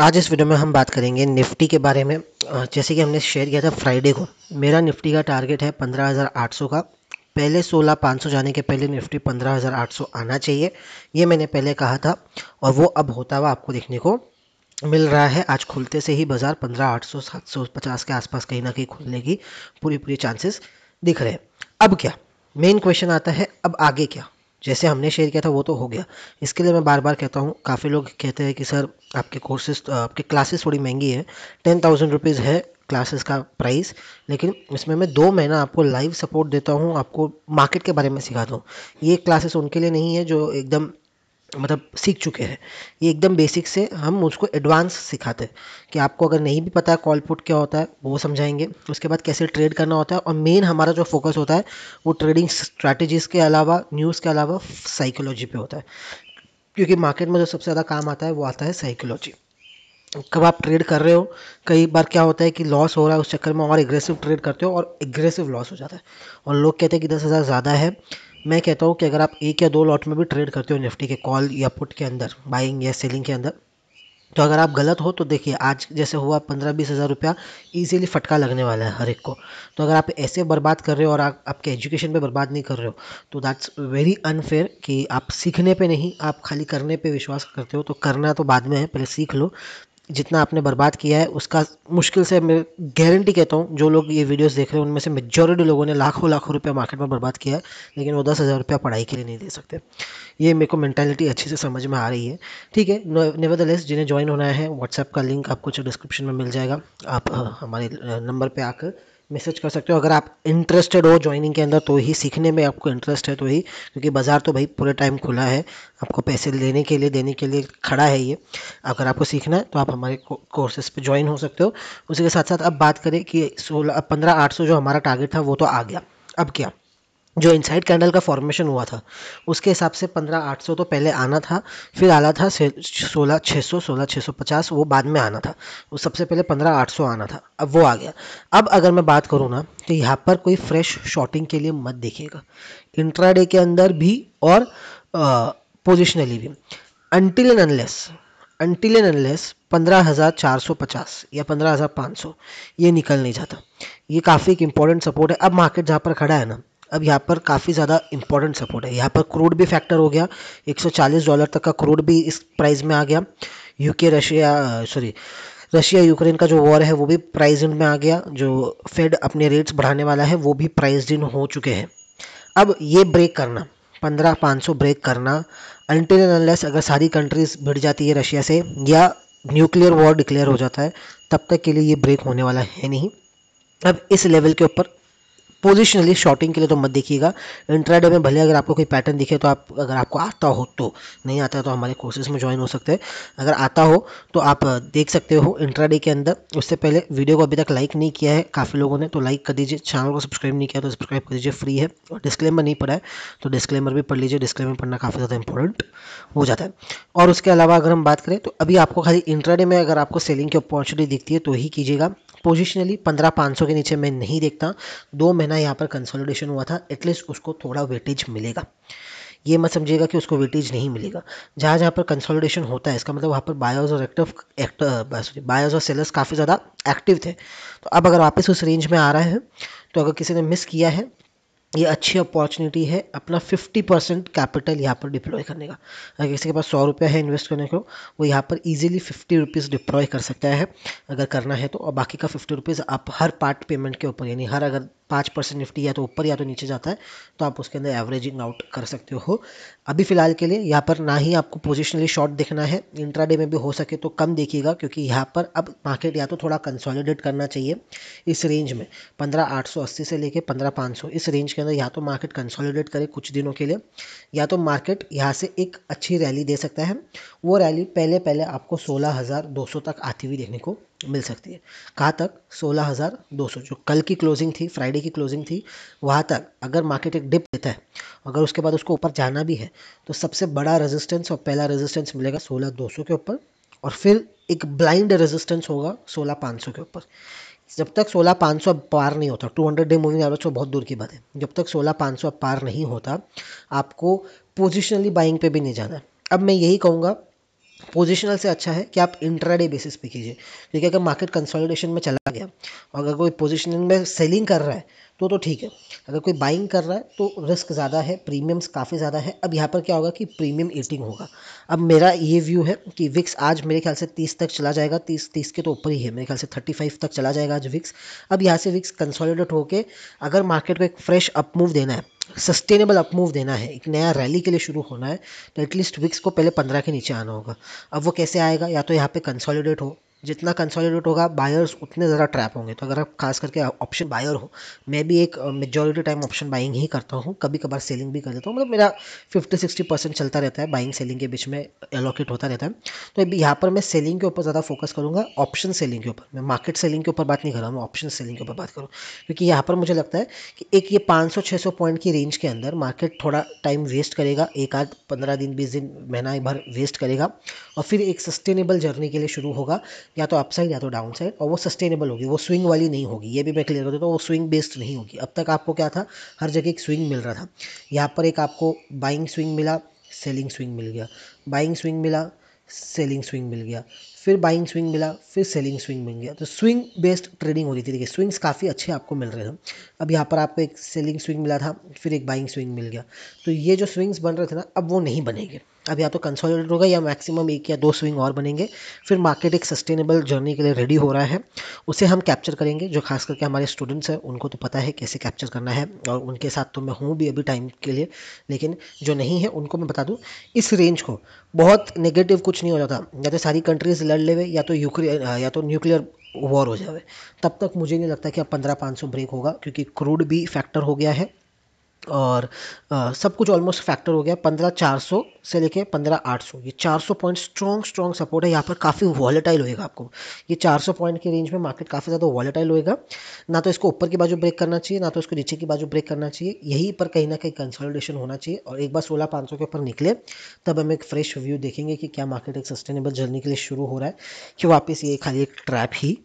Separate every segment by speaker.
Speaker 1: आज इस वीडियो में हम बात करेंगे निफ्टी के बारे में जैसे कि हमने शेयर किया था फ्राइडे को मेरा निफ्टी का टारगेट है 15,800 का पहले 16,500 जाने के पहले निफ्टी 15,800 आना चाहिए ये मैंने पहले कहा था और वो अब होता हुआ आपको देखने को मिल रहा है आज खुलते से ही बाज़ार पंद्रह आठ के आसपास कहीं ना कहीं खुलने की पूरी पूरी चांसेस दिख रहे हैं अब क्या मेन क्वेश्चन आता है अब आगे क्या जैसे हमने शेयर किया था वो तो हो गया इसके लिए मैं बार बार कहता हूँ काफ़ी लोग कहते हैं कि सर आपके कोर्सेज आपके क्लासेस थोड़ी महंगी है टेन थाउजेंड रुपीज़ है क्लासेस का प्राइस लेकिन इसमें मैं दो महीना आपको लाइव सपोर्ट देता हूँ आपको मार्केट के बारे में सिखाता हूँ ये क्लासेस उनके लिए नहीं है जो एकदम मतलब सीख चुके हैं ये एकदम बेसिक से हम उसको एडवांस सिखाते हैं कि आपको अगर नहीं भी पता है कॉल पुट क्या होता है वो समझाएंगे उसके बाद कैसे ट्रेड करना होता है और मेन हमारा जो फोकस होता है वो ट्रेडिंग स्ट्रैटेजीज़ के अलावा न्यूज़ के अलावा साइकोलॉजी पे होता है क्योंकि मार्केट में जो सबसे ज़्यादा काम आता है वो आता है साइकोलॉजी कब आप ट्रेड कर रहे हो कई बार क्या होता है कि लॉस हो रहा है उस चक्कर में और एग्रेसिव ट्रेड करते हो और एग्रेसिव लॉस हो जाता है और लोग कहते हैं कि दस हज़ार ज़्यादा है मैं कहता हूँ कि अगर आप एक या दो लॉट में भी ट्रेड करते हो निफ्टी के कॉल या पुट के अंदर बाइंग या सेलिंग के अंदर तो अगर आप गलत हो तो देखिए आज जैसे हुआ पंद्रह बीस हज़ार रुपया ईजिली फटका लगने वाला है हर एक को तो अगर आप ऐसे बर्बाद कर रहे हो और आप आपके एजुकेशन पे बर्बाद नहीं कर रहे हो तो दैट्स वेरी अनफेयर कि आप सीखने पे नहीं आप खाली करने पे विश्वास करते हो तो करना तो बाद में है पहले सीख लो जितना आपने बर्बाद किया है उसका मुश्किल से मैं गारंटी कहता हूँ जो लोग ये वीडियोस देख रहे हैं उनमें से मेजोरिटी लोगों ने लाखों लाखों रुपया मार्केट में बर्बाद किया है लेकिन वो दस हज़ार रुपया पढ़ाई के लिए नहीं दे सकते ये मेरे को मैंटेलिटी अच्छे से समझ में आ रही है ठीक है नेवरदलेस जिन्हें ज्वाइन होना है व्हाट्सएप का लिंक आपको डिस्क्रिप्शन में मिल जाएगा आप हमारे नंबर पर आकर मैसेज कर सकते हो अगर आप इंटरेस्टेड हो ज्वाइनिंग के अंदर तो ही सीखने में आपको इंटरेस्ट है तो ही क्योंकि बाज़ार तो भाई पूरे टाइम खुला है आपको पैसे लेने के लिए देने के लिए खड़ा है ये अगर आपको सीखना है तो आप हमारे कोर्सेज पे ज्वाइन हो सकते हो उसी के साथ साथ अब बात करें कि सोलह पंद्रह आठ जो हमारा टारगेट था वो तो आ गया अब क्या जो इनसाइड कैंडल का फॉर्मेशन हुआ था उसके हिसाब से पंद्रह आठ सौ तो पहले आना था फिर आना था सोलह छः सौ सोलह छः सौ पचास वो बाद में आना था वो सबसे पहले पंद्रह आठ सौ आना था अब वो आ गया अब अगर मैं बात करूँ ना तो यहाँ पर कोई फ्रेश शॉटिंग के लिए मत देखिएगा इंट्राडे के अंदर भी और पोजिशनली भी until and unless until and unless पंद्रह हज़ार चार सौ पचास या पंद्रह हज़ार पाँच सौ ये निकल नहीं जाता ये काफ़ी एक इंपॉर्टेंट सपोर्ट है अब मार्केट जहाँ पर खड़ा है ना अब यहाँ पर काफ़ी ज़्यादा इंपॉर्टेंट सपोर्ट है यहाँ पर क्रूड भी फैक्टर हो गया 140 डॉलर तक का क्रूड भी इस प्राइस में आ गया UK Russia sorry Russia Ukraine का जो वॉर है वो भी प्राइज इन में आ गया जो फेड अपने रेट्स बढ़ाने वाला है वो भी प्राइज इन हो चुके हैं अब ये ब्रेक करना पंद्रह पाँच सौ ब्रेक करना अनटिल अनलेस अगर सारी कंट्रीज भिड़ जाती है रशिया से या न्यूक्लियर वॉर डिक्लेयर हो जाता है तब तक के लिए ये ब्रेक होने वाला है नहीं अब इस लेवल के ऊपर पोजिशनली शॉटिंग के लिए तो मत देखिएगा इंट्राडे में भले अगर आपको कोई पैटर्न दिखे तो आप अगर आपको आता हो तो नहीं आता है तो हमारे कोर्सेज में ज्वाइन हो सकते हैं अगर आता हो तो आप देख सकते हो इंट्राडे के अंदर उससे पहले वीडियो को अभी तक लाइक नहीं किया है काफ़ी लोगों ने तो लाइक कर दीजिए चैनल को सब्सक्राइब नहीं किया तो सब्सक्राइब कर दीजिए फ्री है और डिस्क्लेमर नहीं पढ़ा है तो डिस्क्लेमर भी पढ़ लीजिए डिस्क्लेमर पढ़ना काफ़ी ज़्यादा इंपॉर्टेंट हो जाता है और उसके अलावा अगर हम बात करें तो अभी आपको खाली इंट्राडे में अगर आपको सेलिंग की अपॉर्चुनिटी दिखती है तो ही कीजिएगा पोजिशनली पंद्रह पाँच सौ के नीचे मैं नहीं देखता दो महीना यहाँ पर कंसोलिडेशन हुआ था एटलीस्ट उसको थोड़ा वेटेज मिलेगा ये मत समझिएगा कि उसको वेटेज नहीं मिलेगा जहाँ जहाँ पर कंसोलिडेशन होता है इसका मतलब वहाँ पर बायर्स और एक्टिव एक्ट सॉरी बायर्स और सेलर्स काफ़ी ज़्यादा एक्टिव थे तो अब अगर वापस उस रेंज में आ रहा है तो अगर किसी ने मिस किया है ये अच्छी अपॉर्चुनिटी है अपना 50 परसेंट कैपिटल यहाँ पर डिप्लॉय करने का अगर किसी के पास सौ रुपये है इन्वेस्ट करने को वो यहाँ पर इजीली 50 रुपीज़ डिप्लॉय कर सकता है अगर करना है तो और बाकी का 50 रुपीज़ आप हर पार्ट पेमेंट के ऊपर यानी हर अगर पाँच परसेंट निफ्टी या तो ऊपर या तो नीचे जाता है तो आप उसके अंदर एवरेजिंग आउट कर सकते हो अभी फ़िलहाल के लिए यहाँ पर ना ही आपको पोजिशनली शॉर्ट देखना है इंट्राडे में भी हो सके तो कम देखिएगा क्योंकि यहाँ पर अब मार्केट या तो थोड़ा कंसॉलिडेट करना चाहिए इस रेंज में पंद्रह आठ सौ अस्सी से लेकर पंद्रह पाँच सौ इस रेंज के अंदर या तो मार्केट कंसॉलिडेट करे कुछ दिनों के लिए या तो मार्केट यहाँ से एक अच्छी रैली दे सकता है वो रैली पहले पहले आपको सोलह हज़ार दो सौ तक आती हुई देखने को मिल सकती है कहाँ तक सोलह हज़ार दो सौ जो कल की क्लोजिंग थी फ्राइडे की क्लोजिंग थी वहाँ तक अगर मार्केट एक डिप देता है अगर उसके बाद उसको ऊपर जाना भी है तो सबसे बड़ा रेजिस्टेंस और पहला रेजिस्टेंस मिलेगा सोलह दो सौ के ऊपर और फिर एक ब्लाइंड रेजिस्टेंस होगा सोलह पाँच सौ के ऊपर जब तक सोलह पाँच सौ पार नहीं होता two hundred day moving average तो बहुत दूर की बात है जब तक सोलह पाँच सौ पार नहीं होता आपको पोजिशनली बाइंग पे भी नहीं जाना है अब मैं यही कहूँगा पोजिशनल से अच्छा है कि आप इंट्राडे बेसिस पे कीजिए क्योंकि अगर मार्केट कंसोलिडेशन में चला गया और अगर कोई पोजिशनिंग में सेलिंग कर रहा है तो तो ठीक है अगर कोई बाइंग कर रहा है तो रिस्क ज़्यादा है प्रीमियम्स काफ़ी ज़्यादा है अब यहाँ पर क्या होगा कि प्रीमियम एटिंग होगा अब मेरा ये व्यू है कि विक्स आज मेरे ख्याल से तीस तक चला जाएगा तीस तीस के तो ऊपर ही है मेरे ख्याल से थर्टी फाइव तक चला जाएगा आज विक्स अब यहाँ से विक्स कंसोलिडेट होकर अगर मार्केट को एक फ्रेश अप मूव देना है सस्टेनेबल अपमूव देना है एक नया रैली के लिए शुरू होना है तो एटलीस्ट विक्स को पहले पंद्रह के नीचे आना होगा अब वो कैसे आएगा या तो यहाँ पर कंसॉलीडेट हो जितना कंसोलिडेट होगा बायर्स उतने ज़्यादा ट्रैप होंगे तो अगर आप खास करके ऑप्शन बायर हो मैं भी एक मेजोरिटी टाइम ऑप्शन बाइंग ही करता हूँ कभी कभार सेलिंग भी कर देता हूँ मतलब मेरा फिफ्टी सिक्सटी परसेंट चलता रहता है बाइंग सेलिंग के बीच में एलोकेट होता रहता है तो अभी यहाँ पर मैं सेलिंग के ऊपर ज़्यादा फोकस करूँगा ऑप्शन सेलिंग के ऊपर मैं मार्केट सेलिंग के ऊपर बात नहीं कर रहा हूँ ऑप्शन सेलिंग के ऊपर बात करूँ क्योंकि यहाँ पर मुझे लगता है कि एक ये पाँच सौ छः सौ पॉइंट की रेंज के अंदर मार्केट थोड़ा टाइम वेस्ट करेगा एक आध पंद्रह दिन बीस दिन महीना भर वेस्ट करेगा और फिर एक सस्टेनेबल जर्नी के लिए शुरू होगा या तो अपसाइड या तो डाउन साइड और वो सस्टेनेबल होगी वो स्विंग वाली नहीं होगी ये भी मैं क्लियर कर देता हूँ वो स्विंग बेस्ड नहीं होगी अब तक आपको क्या था हर जगह एक स्विंग मिल रहा था यहाँ पर एक आपको बाइंग स्विंग मिला सेलिंग स्विंग मिल गया बाइंग स्विंग मिला सेलिंग स्विंग मिल गया फिर बाइंग स्विंग मिला फिर सेलिंग स्विंग मिल गया तो स्विंग बेस्ड ट्रेडिंग हो रही थी देखिए स्विंग्स काफ़ी अच्छे आपको मिल रहे थे अब यहाँ पर आपको एक सेलिंग स्विंग मिला था फिर एक बाइंग स्विंग मिल गया तो ये जो स्विंग्स बन रहे थे ना अब वो नहीं बनेंगे अब या तो कंसोलिडेट होगा या मैक्सिमम एक या दो स्विंग और बनेंगे फिर मार्केट एक सस्टेनेबल जर्नी के लिए रेडी हो रहा है उसे हम कैप्चर करेंगे जो खास करके हमारे स्टूडेंट्स हैं उनको तो पता है कैसे कैप्चर करना है और उनके साथ तो मैं हूँ भी अभी टाइम के लिए लेकिन जो नहीं है उनको मैं बता दूँ इस रेंज को बहुत नेगेटिव कुछ नहीं हो जाता या तो सारी कंट्रीज़ लड़ ले या तो यूक्रेन या तो न्यूक्लियर वॉर हो जाए तब तक मुझे नहीं लगता कि अब पंद्रह पाँच सौ ब्रेक होगा क्योंकि क्रूड भी फैक्टर हो गया है और सब कुछ ऑलमोस्ट फैक्टर हो गया पंद्रह चार सौ से लेके पंद्रह आठ सौ ये चार सौ पॉइंट स्ट्रॉन्ग स्ट्रॉन्ग सपोर्ट है यहाँ पर काफ़ी वॉलेटाइल होएगा आपको ये चार सौ पॉइंट की रेंज में मार्केट काफ़ी ज़्यादा वॉलेटाइल होएगा ना तो इसको ऊपर की बाजू ब्रेक करना चाहिए ना तो इसको नीचे की बाजू ब्रेक करना चाहिए यहीं पर कहीं ना कहीं कंसोलिडेशन होना चाहिए और एक बार सोलह पाँच सौ के ऊपर निकले तब हम एक फ्रेश व्यू देखेंगे कि क्या मार्केट एक सस्टेनेबल जर्नी के लिए शुरू हो रहा है कि वापस ये खाली एक ट्रैप ही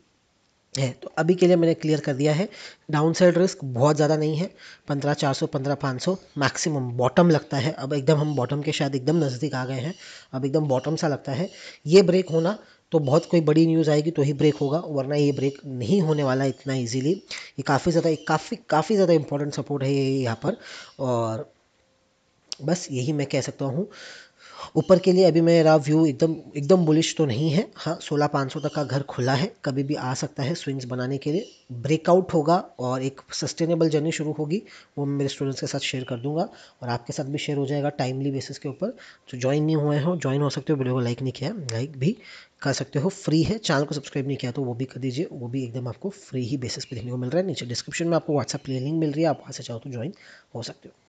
Speaker 1: है तो अभी के लिए मैंने क्लियर कर दिया है डाउन साइड रिस्क बहुत ज़्यादा नहीं है पंद्रह चार सौ पंद्रह पाँच सौ मैक्सिमम बॉटम लगता है अब एकदम हम बॉटम के शायद एकदम नज़दीक आ गए हैं अब एकदम बॉटम सा लगता है ये ब्रेक होना तो बहुत कोई बड़ी न्यूज़ आएगी तो ही ब्रेक होगा वरना ये ब्रेक नहीं होने वाला इतना ईजिली ये काफ़ी ज़्यादा काफ़ी काफ़ी ज़्यादा इंपॉर्टेंट सपोर्ट है ये यहाँ पर और बस यही मैं कह सकता हूँ ऊपर के लिए अभी मेरा व्यू एकदम एकदम बुलिश तो नहीं है हाँ सोलह पाँच सौ तक का घर खुला है कभी भी आ सकता है स्विंग्स बनाने के लिए ब्रेकआउट होगा और एक सस्टेनेबल जर्नी शुरू होगी वो मैं मेरे स्टूडेंट्स के साथ शेयर कर दूंगा और आपके साथ भी शेयर हो जाएगा टाइमली बेसिस के ऊपर जो तो ज्वाइन नहीं हुए हो ज्वाइन हो सकते हो वीडियो को लाइक नहीं किया लाइक भी कर सकते हो फ्री है चैनल को सब्सक्राइब नहीं किया तो वो भी कर दीजिए वो भी एकदम आपको फ्री ही बेसिस पर देखने को मिल रहा है नीचे डिस्क्रिप्शन में आपको व्हाट्सअप प्ले लिंक मिल रही है आप वहाँ से चाहो तो ज्वाइन हो सकते हो